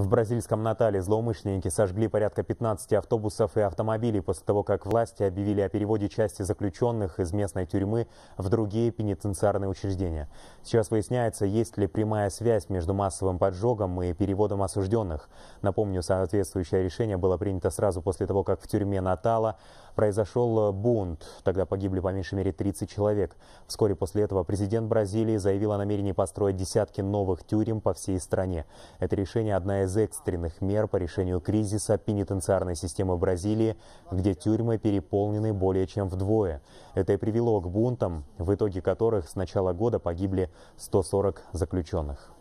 В бразильском Натале злоумышленники сожгли порядка 15 автобусов и автомобилей после того, как власти объявили о переводе части заключенных из местной тюрьмы в другие пенитенциарные учреждения. Сейчас выясняется, есть ли прямая связь между массовым поджогом и переводом осужденных. Напомню, соответствующее решение было принято сразу после того, как в тюрьме Натала произошел бунт. Тогда погибли по меньшей мере 30 человек. Вскоре после этого президент Бразилии заявил о намерении построить десятки новых тюрем по всей стране. Это решение одна из из экстренных мер по решению кризиса пенитенциарной системы Бразилии, где тюрьмы переполнены более чем вдвое. Это и привело к бунтам, в итоге которых с начала года погибли 140 заключенных.